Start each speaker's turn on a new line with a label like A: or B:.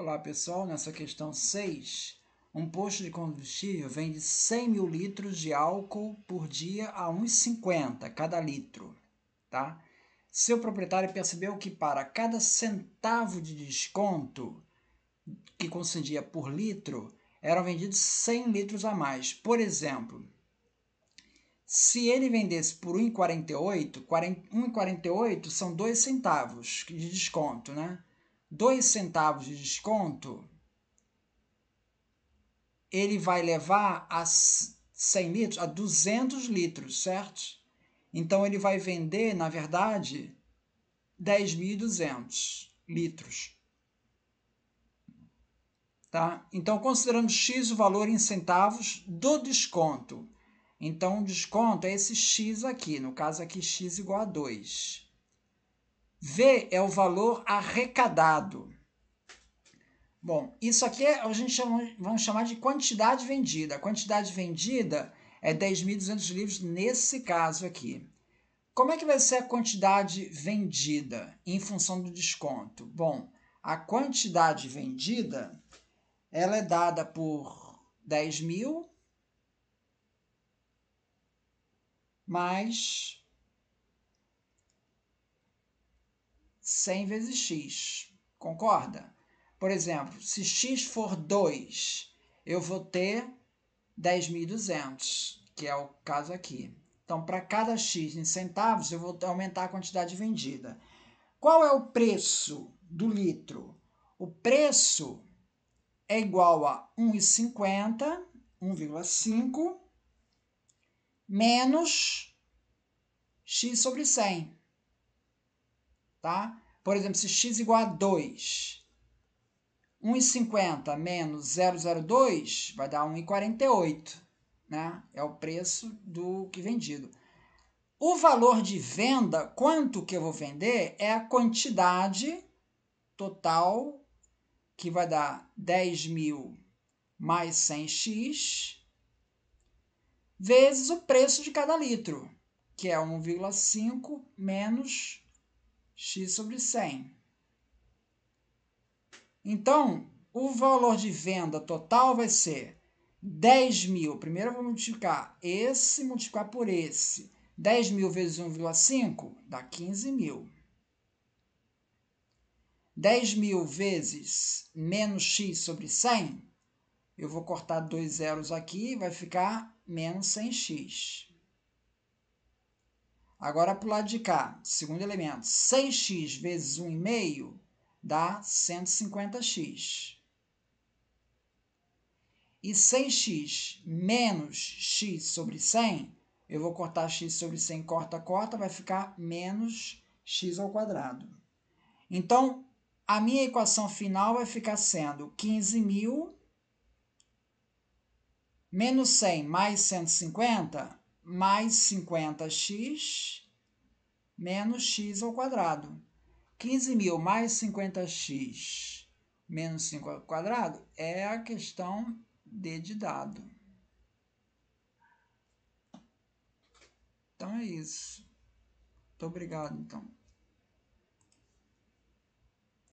A: Olá pessoal, nessa questão 6, um posto de combustível vende 100 mil litros de álcool por dia a 1,50 cada litro, tá? Seu proprietário percebeu que para cada centavo de desconto que concedia por litro, eram vendidos 100 litros a mais. Por exemplo, se ele vendesse por 1,48, 1,48 são 2 centavos de desconto, né? 2 centavos de desconto, ele vai levar a 100 litros, a 200 litros, certo? Então ele vai vender, na verdade, 10.200 litros. Tá? Então, considerando X o valor em centavos do desconto. Então, o desconto é esse X aqui, no caso aqui, X igual a 2. V é o valor arrecadado. Bom, isso aqui é, a gente chama, vamos chamar de quantidade vendida. A quantidade vendida é 10.200 livros nesse caso aqui. Como é que vai ser a quantidade vendida em função do desconto? Bom, a quantidade vendida ela é dada por 10 mil mais 100 vezes x. Concorda? Por exemplo, se x for 2, eu vou ter 10.200, que é o caso aqui. Então, para cada x em centavos, eu vou aumentar a quantidade vendida. Qual é o preço do litro? O preço é igual a 1,50, 1,5, menos x sobre 100, tá? Por exemplo, se x igual a 2, 1,50 menos 0,02 vai dar 1,48, né? É o preço do que vendido. O valor de venda, quanto que eu vou vender, é a quantidade total que vai dar 10 mil mais 100x vezes o preço de cada litro, que é 1,5 menos x sobre 100. Então, o valor de venda total vai ser 10 mil. Primeiro eu vou multiplicar esse, multiplicar por esse. 10 mil vezes 1,5 dá 15 mil. 10 mil vezes menos x sobre 100, eu vou cortar dois zeros aqui, vai ficar menos 100x. Agora para o lado de cá, segundo elemento, 6x vezes 1,5 dá 150x. E 6x menos x sobre 100, eu vou cortar x sobre 100, corta, corta, vai ficar menos x ao quadrado. Então, a minha equação final vai ficar sendo 15.000 menos 100 mais 150 mais 50x menos x ao quadrado. 15.000 mais 50x menos 5 ao quadrado é a questão D de dado. Então é isso. Muito obrigado, então.